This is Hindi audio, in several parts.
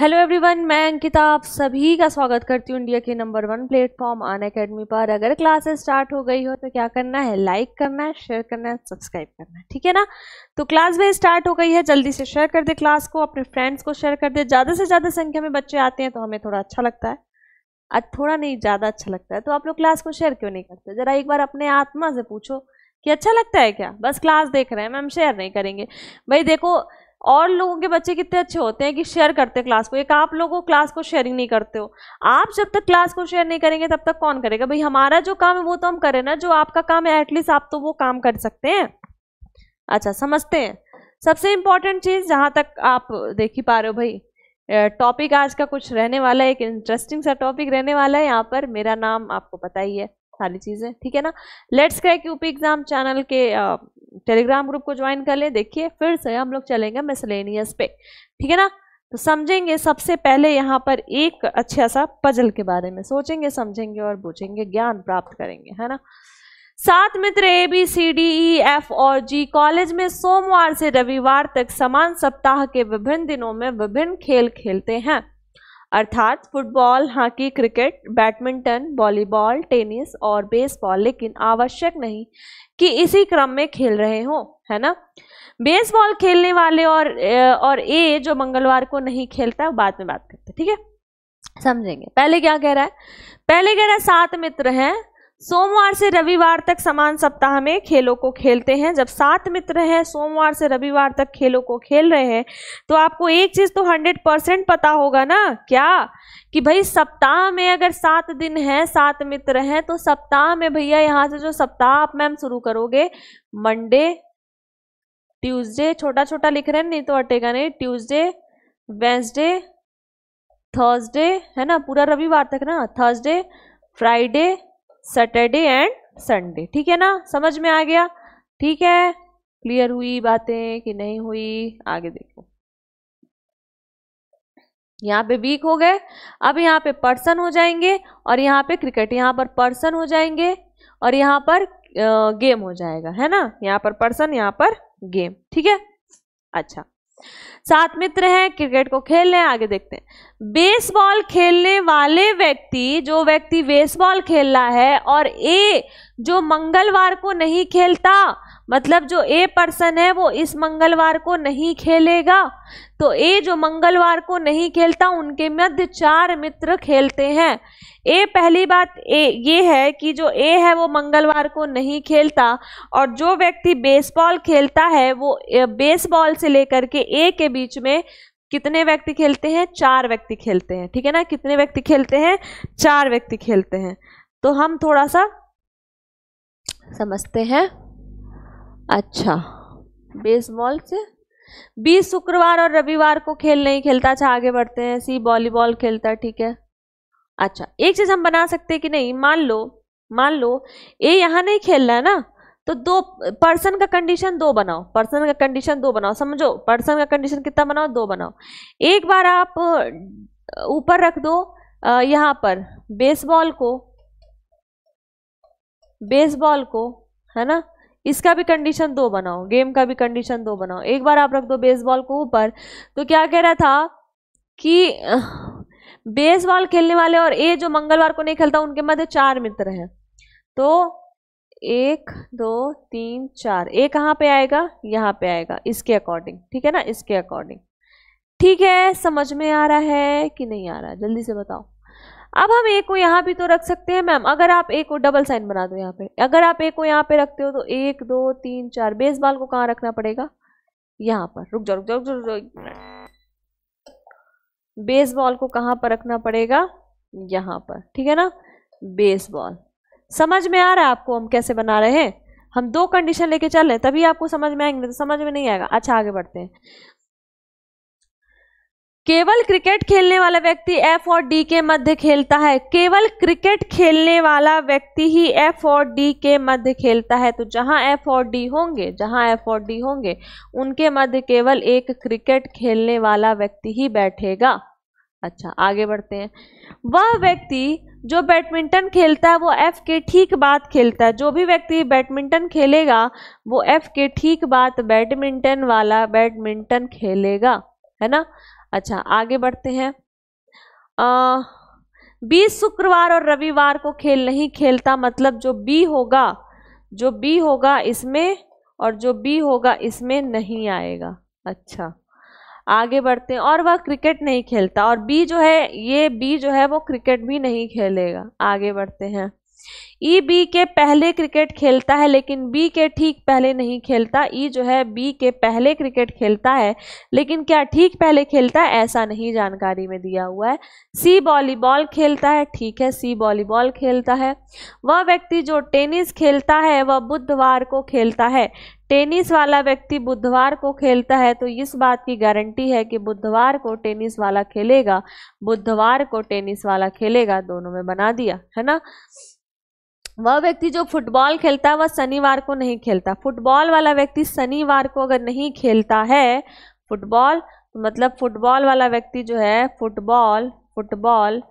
हेलो एवरीवन मैं अंकिता आप सभी का स्वागत करती हूँ इंडिया के number one platform Unacademy पर अगर क्लासेस स्टार्ट हो गई हो तो क्या करना है लाइक करना है शेयर करना है सब्सक्राइब करना है ठीक है ना तो क्लास भी स्टार्ट हो गई है जल्दी से शेयर कर दे क्लास को अपने फ्रेंड्स को शेयर कर दे ज़्यादा से ज़्यादा संख्या में बच्चे आते हैं तो हमें थोड़ा अच्छा लगता है आज थोड़ा नहीं ज़्यादा अच्छा लगता है तो आप लोग क्लास को शेयर क्यों नहीं करते ज़रा एक बार अपने आत्मा से पूछो कि अच्छा लगता है क्या बस क्लास देख रहे हैं मैम शेयर नहीं करेंगे भाई देखो और लोगों के बच्चे कितने अच्छे होते हैं कि शेयर करते हैं क्लास को एक आप लोगों क्लास को शेयरिंग नहीं करते हो आप जब तक क्लास को शेयर नहीं करेंगे तब तक कौन करेगा भाई हमारा जो काम है वो तो हम करें ना जो आपका काम है एटलीस्ट आप तो वो काम कर सकते हैं अच्छा समझते हैं सबसे इम्पॉर्टेंट चीज़ जहाँ तक आप देख ही पा रहे हो भाई टॉपिक आज का कुछ रहने वाला है एक इंटरेस्टिंग सा टॉपिक रहने वाला है यहाँ पर मेरा नाम आपको पता ही है सारी चीज़ें ठीक है ना let's crack UP exam channel के टेलीग्राम ग्रुप को ज्वाइन कर लें देखिए फिर से हम लोग चलेंगे मिसलेनियस पे ठीक है ना तो समझेंगे सबसे पहले यहाँ पर एक अच्छा सा पजल के बारे में सोचेंगे समझेंगे और बूझेंगे ज्ञान प्राप्त करेंगे है ना सात मित्र A B C D E F और जी कॉलेज में सोमवार से रविवार तक समान सप्ताह के विभिन्न दिनों में विभिन्न खेल खेलते हैं अर्थात football hockey cricket badminton volleyball tennis और बेसबॉल लेकिन आवश्यक नहीं कि इसी क्रम में खेल रहे हों है ना बेसबॉल खेलने वाले और और ए जो मंगलवार को नहीं खेलता बाद में बात करते ठीक है समझेंगे पहले क्या कह रहा है पहले कह रहा है सात मित्र हैं सोमवार से रविवार तक समान सप्ताह में खेलों को खेलते हैं जब सात मित्र हैं सोमवार से रविवार तक खेलों को खेल रहे हैं तो आपको एक चीज़ तो हंड्रेड परसेंट पता होगा ना क्या कि भाई सप्ताह में अगर सात दिन हैं सात मित्र हैं तो सप्ताह में भैया यहाँ से जो सप्ताह आप मैम शुरू करोगे मंडे ट्यूसडे छोटा छोटा लिख रहे हैं नहीं तो अटेगा नहीं ट्यूसडे वेंसडे थर्सडे है ना पूरा रविवार तक ना Thursday Friday Saturday and Sunday ठीक है ना समझ में आ गया ठीक है क्लियर हुई बातें कि नहीं हुई आगे देखो यहाँ पे वीक हो गए अब यहाँ पे पर्सन हो जाएंगे और यहाँ पे क्रिकेट यहाँ पर पर्सन हो जाएंगे और यहाँ पर गेम हो जाएगा है ना यहाँ पर पर्सन यहाँ पर गेम ठीक है अच्छा सात मित्र हैं क्रिकेट को खेल रहे हैं आगे देखते हैं बेसबॉल खेलने वाले व्यक्ति जो व्यक्ति बेसबॉल खेल रहा है और ए जो मंगलवार को नहीं खेलता मतलब जो ए पर्सन है वो इस मंगलवार को नहीं खेलेगा तो ए जो मंगलवार को नहीं खेलता उनके मध्य चार मित्र खेलते हैं ए पहली बात ए ये है कि जो ए है वो मंगलवार को नहीं खेलता और जो व्यक्ति बेसबॉल खेलता है वो बेसबॉल से लेकर के ए के बीच में कितने व्यक्ति खेलते हैं चार व्यक्ति खेलते हैं ठीक है ना कितने व्यक्ति खेलते हैं चार व्यक्ति खेलते हैं तो हम थोड़ा सा समझते हैं अच्छा बेसबॉल से बीस शुक्रवार और रविवार को खेल नहीं खेलता अच्छा आगे बढ़ते हैं सी वॉलीबॉल खेलता है ठीक है अच्छा एक चीज़ हम बना सकते हैं कि नहीं मान लो मान लो ए यहाँ नहीं खेल रहा है ना तो दो पर्सन का कंडीशन दो बनाओ पर्सन का कंडीशन दो बनाओ समझो पर्सन का कंडीशन कितना बनाओ दो बनाओ एक बार आप ऊपर रख दो यहाँ पर बेसबॉल को बेसबॉल को है ना इसका भी कंडीशन दो बनाओ गेम का भी कंडीशन दो बनाओ एक बार आप रख दो बेसबॉल को ऊपर तो क्या कह रहा था कि बेसबॉल खेलने वाले और ए जो मंगलवार को नहीं खेलता उनके मध्य चार मित्र हैं तो एक दो तीन चार ए कहाँ पे आएगा यहाँ पे आएगा इसके अकॉर्डिंग ठीक है ना इसके अकॉर्डिंग ठीक है समझ में आ रहा है कि नहीं आ रहा जल्दी से बताओ अब हम ए को यहाँ भी तो रख सकते हैं मैम अगर आप ए को डबल साइन बना दो यहाँ पे अगर आप ए को यहाँ पे रखते हो तो एक दो तीन चार बेस बाल को कहाँ रखना पड़ेगा यहाँ पर रुक जाओ रुक जाओ रुक जाओ, बेस बॉल को कहाँ पर रखना पड़ेगा यहाँ पर ठीक है ना बेस बॉल समझ में आ रहा है आपको हम कैसे बना रहे हैं हम दो कंडीशन लेके चल रहे हैं तभी आपको समझ में आएंगे तो समझ में नहीं आएगा अच्छा आगे बढ़ते हैं केवल क्रिकेट खेलने वाला व्यक्ति एफ और डी के मध्य खेलता है केवल क्रिकेट खेलने वाला व्यक्ति ही एफ और डी के मध्य खेलता है तो जहां एफ और डी होंगे जहां एफ और डी होंगे उनके मध्य केवल एक क्रिकेट खेलने वाला व्यक्ति ही बैठेगा अच्छा आगे बढ़ते हैं वह व्यक्ति जो बैडमिंटन खेलता है वो एफ के ठीक बात खेलता है जो भी व्यक्ति बैडमिंटन खेलेगा वो एफ के ठीक बात बैडमिंटन वाला बैडमिंटन खेलेगा है ना अच्छा आगे बढ़ते हैं आ, शुक्रवार और रविवार को खेल नहीं खेलता मतलब जो बी होगा जो बी होगा इसमें और जो बी होगा इसमें नहीं आएगा अच्छा आगे बढ़ते हैं और वह क्रिकेट नहीं खेलता और बी जो है ये बी जो है वो क्रिकेट भी नहीं खेलेगा आगे बढ़ते हैं ई बी के पहले क्रिकेट खेलता है लेकिन बी के ठीक पहले नहीं खेलता ई जो है बी के पहले क्रिकेट खेलता है लेकिन क्या ठीक पहले खेलता है ऐसा नहीं जानकारी में दिया हुआ है सी वॉलीबॉल खेलता है ठीक है सी वॉलीबॉल खेलता है वह व्यक्ति जो टेनिस खेलता है वह बुधवार को खेलता है टेनिस वाला व्यक्ति बुधवार को खेलता है तो इस बात की गारंटी है कि बुधवार को टेनिस वाला खेलेगा बुधवार को टेनिस वाला खेलेगा दोनों में बना दिया है ना वह व्यक्ति जो फुटबॉल खेलता है वह शनिवार को नहीं खेलता फुटबॉल वाला व्यक्ति शनिवार को अगर नहीं खेलता है फुटबॉल तो मतलब फुटबॉल वाला व्यक्ति जो है फुटबॉल फुटबॉल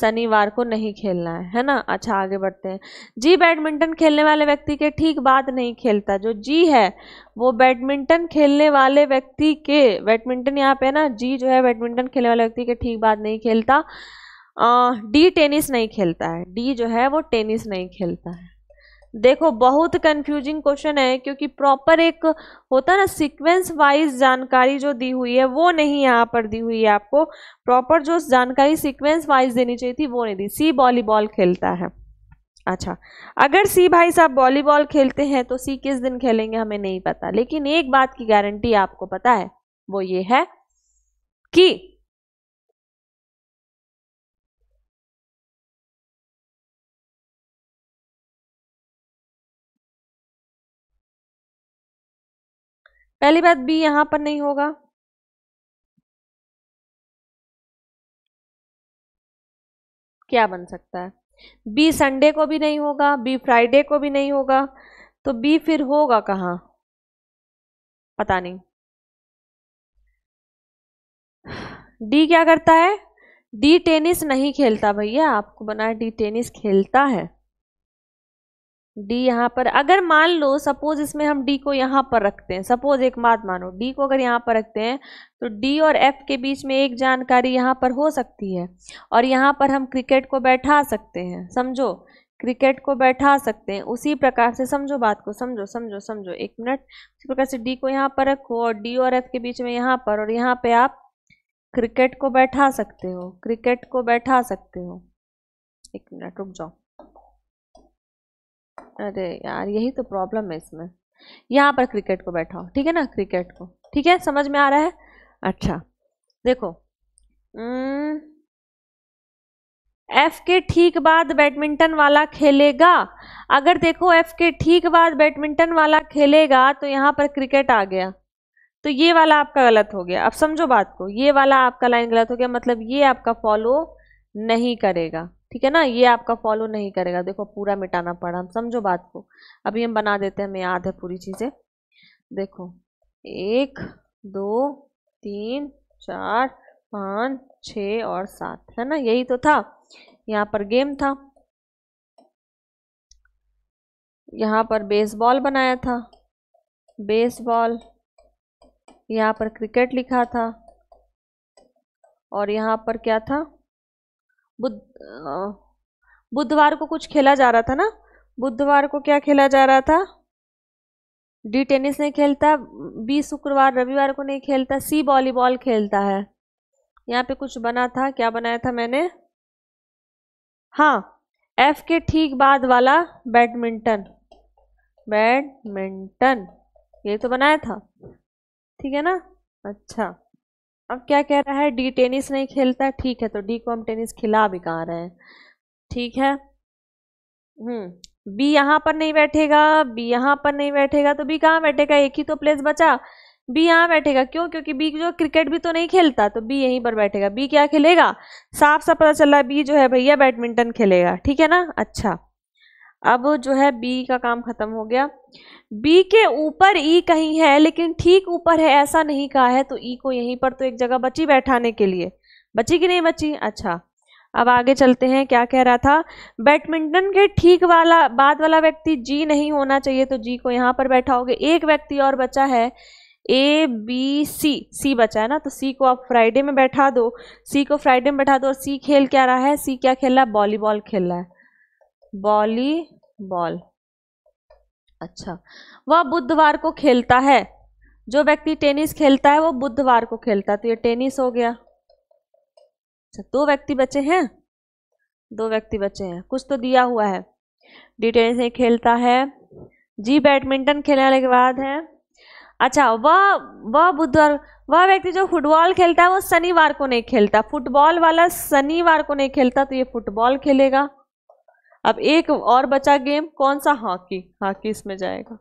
शनिवार को नहीं खेलना है है ना अच्छा आगे बढ़ते हैं जी बैडमिंटन खेलने वाले व्यक्ति के ठीक बाद नहीं खेलता जो जी है वो बैडमिंटन खेलने वाले व्यक्ति के बैडमिंटन यहाँ पे ना जी जो है बैडमिंटन खेलने वाले व्यक्ति के ठीक बाद नहीं खेलता डी टेनिस नहीं खेलता है डी जो है वो टेनिस नहीं खेलता है देखो बहुत कंफ्यूजिंग क्वेश्चन है क्योंकि प्रॉपर एक होता है ना सीक्वेंस वाइज जानकारी जो दी हुई है वो नहीं यहाँ पर दी हुई है आपको प्रॉपर जो जानकारी सीक्वेंस वाइज देनी चाहिए थी वो नहीं दी सी वॉलीबॉल खेलता है अच्छा अगर सी भाई साहब वॉलीबॉल खेलते हैं तो सी किस दिन खेलेंगे हमें नहीं पता लेकिन एक बात की गारंटी आपको पता है वो ये है कि पहली बात बी यहां पर नहीं होगा क्या बन सकता है बी संडे को भी नहीं होगा बी फ्राइडे को भी नहीं होगा तो बी फिर होगा कहाँ पता नहीं डी क्या करता है डी टेनिस नहीं खेलता भैया आपको बना डी टेनिस खेलता है डी यहाँ पर अगर मान लो सपोज इसमें हम डी को यहाँ पर रखते हैं सपोज एक बात मानो डी को अगर यहाँ पर रखते हैं तो डी और एफ के बीच में एक जानकारी यहाँ पर हो सकती है और यहाँ पर हम क्रिकेट को बैठा सकते हैं समझो क्रिकेट को बैठा सकते हैं उसी प्रकार से समझो बात को समझो समझो समझो एक मिनट उसी प्रकार से डी को यहाँ पर रखो और डी और एफ के बीच में यहाँ पर और यहाँ पर आप क्रिकेट को बैठा सकते हो क्रिकेट को बैठा सकते हो एक मिनट रुक जाओ अरे यार यही तो प्रॉब्लम है इसमें यहाँ पर क्रिकेट को बैठाओ ठीक है ना क्रिकेट को ठीक है समझ में आ रहा है अच्छा देखो एफ के ठीक बाद बैडमिंटन वाला खेलेगा अगर देखो एफ के ठीक बाद बैडमिंटन वाला खेलेगा तो यहाँ पर क्रिकेट आ गया तो ये वाला आपका गलत हो गया अब समझो बात को ये वाला आपका लाइन गलत हो गया मतलब ये आपका फॉलो नहीं करेगा ठीक है ना ये आपका फॉलो नहीं करेगा देखो पूरा मिटाना पड़ा हम समझो बात को अभी हम बना देते हैं हमें याद है पूरी चीज़ें देखो एक दो तीन चार पाँच छ और सात है ना यही तो था यहाँ पर गेम था यहाँ पर बेसबॉल बनाया था बेसबॉल यहाँ पर क्रिकेट लिखा था और यहाँ पर क्या था बुध बुधवार को कुछ खेला जा रहा था ना बुधवार को क्या खेला जा रहा था डी टेनिस नहीं खेलता बी शुक्रवार रविवार को नहीं खेलता सी वॉलीबॉल खेलता है यहाँ पे कुछ बना था क्या बनाया था मैंने हाँ एफ के ठीक बाद वाला बैडमिंटन बैडमिंटन ये तो बनाया था ठीक है ना अच्छा अब क्या कह रहा है डी टेनिस नहीं खेलता ठीक है तो डी को हम टेनिस खिला भी कहा रहे हैं ठीक है हम्म बी यहां पर नहीं बैठेगा बी यहाँ पर नहीं बैठेगा तो बी कहाँ बैठेगा एक ही तो प्लेस बचा बी यहाँ बैठेगा क्यों क्योंकि बी जो क्रिकेट भी तो नहीं खेलता तो बी यहीं पर बैठेगा बी क्या खेलेगा साफ साफ पता चल रहा है बी जो है भैया बैडमिंटन खेलेगा ठीक है ना अच्छा अब जो है बी का काम खत्म हो गया बी के ऊपर ई e कहीं है लेकिन ठीक ऊपर है ऐसा नहीं कहा है तो ई e को यहीं पर तो एक जगह बची बैठाने के लिए बची कि नहीं बची अच्छा अब आगे चलते हैं क्या कह रहा था बैडमिंटन के ठीक वाला बाद वाला व्यक्ति जी नहीं होना चाहिए तो जी को यहाँ पर बैठाओगे एक व्यक्ति और बचा है ए बी सी सी बचा है ना तो सी को आप फ्राइडे में बैठा दो सी को फ्राइडे में बैठा दो और सी खेल क्या रहा है सी क्या खेल रहा है वॉलीबॉल खेल रहा है वॉलीबॉल अच्छा वह बुधवार को खेलता है जो व्यक्ति टेनिस खेलता है वो बुधवार को खेलता है तो ये टेनिस हो गया अच्छा दो व्यक्ति बचे हैं दो व्यक्ति बचे हैं कुछ तो दिया हुआ है डी टेनिस खेलता है जी बैडमिंटन खेलने के बाद है अच्छा वह वह बुधवार वह व्यक्ति जो फुटबॉल खेलता है वो शनिवार को नहीं खेलता फुटबॉल वाला शनिवार को नहीं खेलता तो ये फुटबॉल खेलेगा अब एक और बचा गेम कौन सा हॉकी हॉकी इसमें जाएगा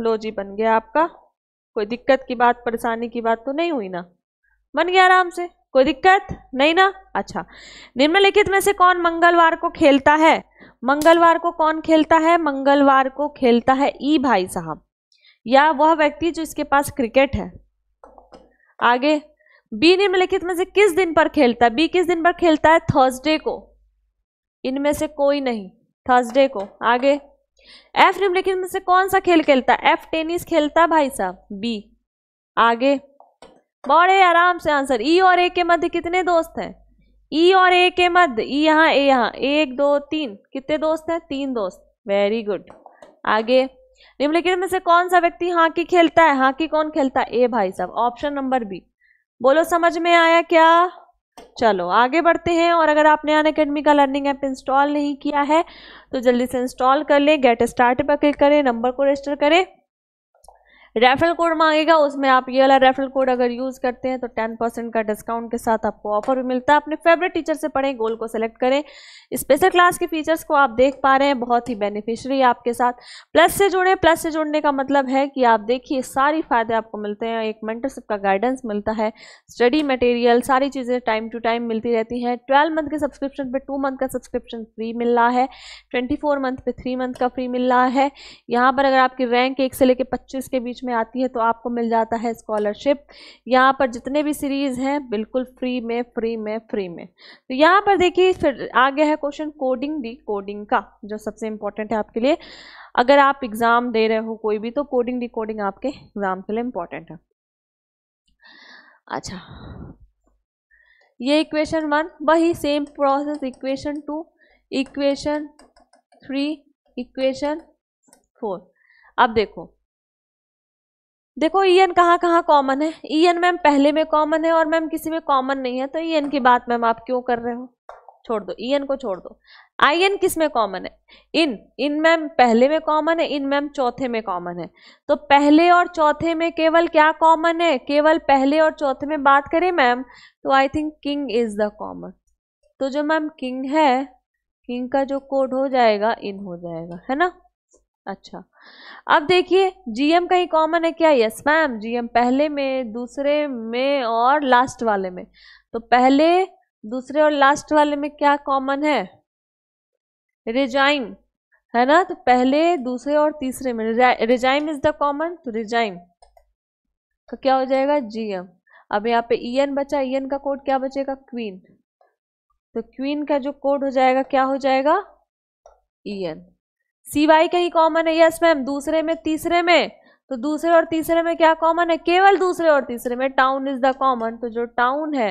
लो जी बन गया आपका कोई दिक्कत की बात परेशानी की बात तो नहीं हुई ना बन गया आराम से कोई दिक्कत नहीं ना अच्छा निम्नलिखित में से कौन मंगलवार को खेलता है मंगलवार को कौन खेलता है मंगलवार को खेलता है ई भाई साहब या वह व्यक्ति जो इसके पास क्रिकेट है आगे बी निम्नलिखित में से किस दिन पर खेलता है बी किस दिन पर खेलता है थर्सडे को इनमें से कोई नहीं थर्सडे को आगे एफ निम्नलिखित में से कौन सा खेल खेलता एफ टेनिस खेलता भाई साहब बी आगे बड़े आराम से आंसर ई e और ए के मध्य कितने दोस्त हैं ई e और ए के मध्य ई e यहाँ ए यहाँ एक दो तीन कितने दोस्त हैं तीन दोस्त वेरी गुड आगे निम्नलिखित में से कौन सा व्यक्ति हॉकी खेलता है हॉकी कौन खेलता है ए भाई साहब ऑप्शन नंबर बी बोलो समझ में आया क्या चलो आगे बढ़ते हैं और अगर आपने अन अकेडमी का लर्निंग ऐप इंस्टॉल नहीं किया है तो जल्दी से इंस्टॉल कर लें गेट स्टार्ट पर क्लिक करें नंबर को रजिस्टर करें रेफरल कोड मांगेगा उसमें आप ये वाला रेफरल कोड अगर यूज़ करते हैं तो टेन परसेंट का डिस्काउंट के साथ आपको ऑफर भी मिलता है अपने फेवरेट टीचर से पढ़ें गोल को सेलेक्ट करें स्पेशल क्लास के फीचर्स को आप देख पा रहे हैं बहुत ही बेनिफिशरी आपके साथ प्लस से जुड़े प्लस से जुड़ने का मतलब है कि आप देखिए सारी फ़ायदे आपको मिलते हैं एक मेंटरशिप का गाइडेंस मिलता है स्टडी मटेरियल सारी चीज़ें टाइम टू टाइम मिलती रहती हैं ट्वेल्व मंथ के सब्सक्रिप्शन पर टू मंथ का सब्सक्रिप्शन फ्री मिल रहा है ट्वेंटी फोर मंथ पर थ्री मंथ का फ्री मिल रहा है यहाँ पर अगर आपकी रैंक एक से लेकर पच्चीस के बीच में में आती है तो आपको मिल जाता है स्कॉलरशिप यहाँ पर जितने भी सीरीज़ हैं बिल्कुल फ्री में फ्री में फ्री में तो यहाँ पर देखिए फिर आ गया है क्वेश्चन कोडिंग डी कोडिंग का जो सबसे इम्पोर्टेंट है आपके लिए अगर आप एग्ज़ाम दे रहे हो कोई भी तो कोडिंग डी कोडिंग आपके एग्ज़ाम के लिए इम्पोर्टेंट है अच्छा ये इक्वेशन वन वही same process equation two equation three equation four अब देखो देखो ई एन कहाँ कहाँ कॉमन है ई एन मैम पहले में कॉमन है और मैम किसी में कॉमन नहीं है तो ई एन की बात मैम आप क्यों कर रहे हो छोड़ दो ई एन को छोड़ दो आई एन किस में कॉमन है इन इन मैम पहले में कॉमन है इन मैम चौथे में कॉमन है तो पहले और चौथे में केवल क्या कॉमन है केवल पहले और चौथे में बात करें मैम तो I think king is the common तो जो मैम किंग है किंग का जो कोड हो जाएगा इन हो जाएगा है ना अच्छा अब देखिए जीएम कहीं कॉमन है क्या यस मैम जीएम पहले में दूसरे में और लास्ट वाले में तो पहले दूसरे और लास्ट वाले में क्या कॉमन है रिजाइम है ना तो पहले दूसरे और तीसरे में रिजाइम इज द कॉमन तो रिजाइम तो क्या हो जाएगा जीएम अब यहाँ पे ई e एन बचा ई e एन का कोड क्या बचेगा क्वीन तो क्वीन का जो कोड हो जाएगा क्या हो जाएगा E e N C Y कहीं कॉमन है यस मैम दूसरे में तीसरे में तो दूसरे और तीसरे में क्या कॉमन है केवल दूसरे और तीसरे में टाउन इज द कॉमन तो जो टाउन है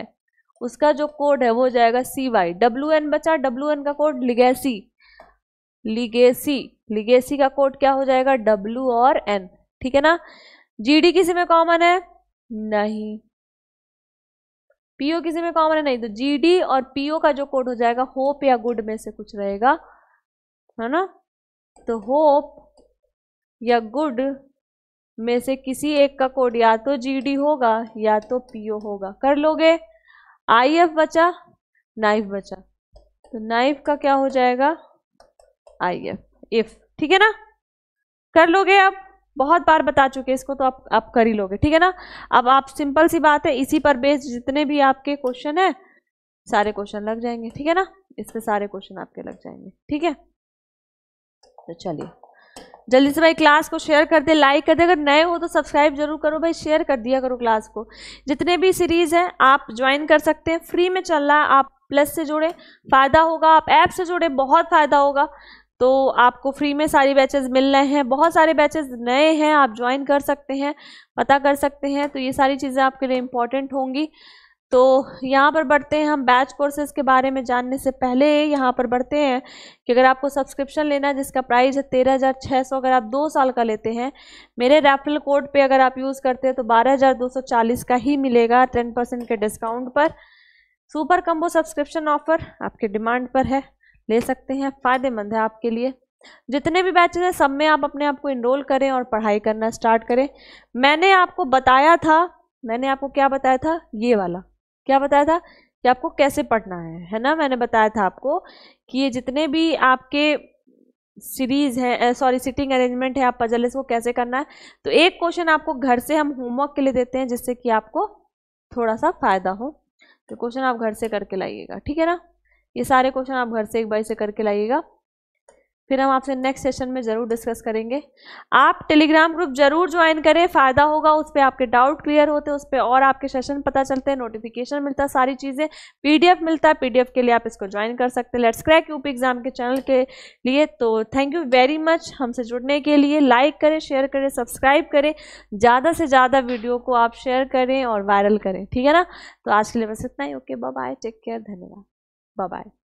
उसका जो कोड है वो हो जाएगा सी वाई डब्ल्यू एन बचा डब्ल्यू एन का कोड लिगेसी लिगेसी लिगेसी का कोड क्या हो जाएगा डब्ल्यू और एन ठीक है ना डी किसी में कॉमन है नहीं पीओ किसी में कॉमन है नहीं तो डी और पीओ का जो कोड हो जाएगा होप या गुड में से कुछ रहेगा है ना तो होप या गुड में से किसी एक का कोड या तो जी होगा या तो पीओ होगा कर लोगे आईएफ बचा नाइफ बचा तो नाइफ का क्या हो जाएगा आईएफ इफ ठीक है ना कर लोगे आप बहुत बार बता चुके इसको तो आप आप कर ही लोगे ठीक है ना अब आप सिंपल सी बात है इसी पर बेस्ड जितने भी आपके क्वेश्चन है सारे क्वेश्चन लग जाएंगे ठीक है ना इस पे सारे क्वेश्चन आपके लग जाएंगे ठीक है तो चलिए जल्दी से भाई क्लास को शेयर कर दे लाइक कर दे अगर नए हो तो सब्सक्राइब जरूर करो भाई शेयर कर दिया करो क्लास को जितने भी सीरीज़ हैं आप ज्वाइन कर सकते हैं फ्री में चल रहा है आप प्लस से जुड़े फ़ायदा होगा आप ऐप से जुड़े बहुत फ़ायदा होगा तो आपको फ्री में सारी बैचेस मिल रहे हैं बहुत सारे बैचेस नए हैं आप ज्वाइन कर सकते हैं पता कर सकते हैं तो ये सारी चीज़ें आपके लिए इम्पॉर्टेंट होंगी तो यहाँ पर बढ़ते हैं हम बैच कोर्सेज के बारे में जानने से पहले यहाँ पर बढ़ते हैं कि अगर आपको सब्सक्रिप्शन लेना है जिसका प्राइस है तेरह हज़ार छः सौ अगर आप दो साल का लेते हैं मेरे रेफरल कोड पे अगर आप यूज़ करते हैं तो बारह हज़ार दो सौ चालीस का ही मिलेगा टेन परसेंट के डिस्काउंट पर सुपर कम्बो सब्सक्रिप्शन ऑफर आपके डिमांड पर है ले सकते हैं फ़ायदेमंद है आपके लिए जितने भी बैचेज हैं सब में आप अपने आप को इनरोल करें और पढ़ाई करना स्टार्ट करें मैंने आपको बताया था मैंने आपको क्या बताया था ये वाला क्या बताया था कि आपको कैसे पढ़ना है है ना मैंने बताया था आपको कि ये जितने भी आपके सीरीज है सॉरी सिटिंग अरेंजमेंट है आप पजल इसको कैसे करना है तो एक क्वेश्चन आपको घर से हम होमवर्क के लिए देते हैं जिससे कि आपको थोड़ा सा फायदा हो तो क्वेश्चन आप घर से करके लाइएगा ठीक है ना ये सारे क्वेश्चन आप घर से एक बार से करके लाइएगा फिर हम आपसे नेक्स्ट सेशन में ज़रूर डिस्कस करेंगे आप टेलीग्राम ग्रुप जरूर ज्वाइन करें फ़ायदा होगा उस पर आपके डाउट क्लियर होते हैं उस पर और आपके सेशन पता चलते हैं नोटिफिकेशन मिलता है सारी चीज़ें पीडीएफ मिलता है पीडीएफ के लिए आप इसको ज्वाइन कर सकते हैं लेट्स क्रैक यूपी एग्जाम के चैनल के लिए तो थैंक यू वेरी मच हमसे जुड़ने के लिए लाइक करें शेयर करें सब्सक्राइब करें ज़्यादा से ज़्यादा वीडियो को आप शेयर करें और वायरल करें ठीक है ना तो आज के लिए बस इतना ही ओके बाय टेक केयर धन्यवाद बाय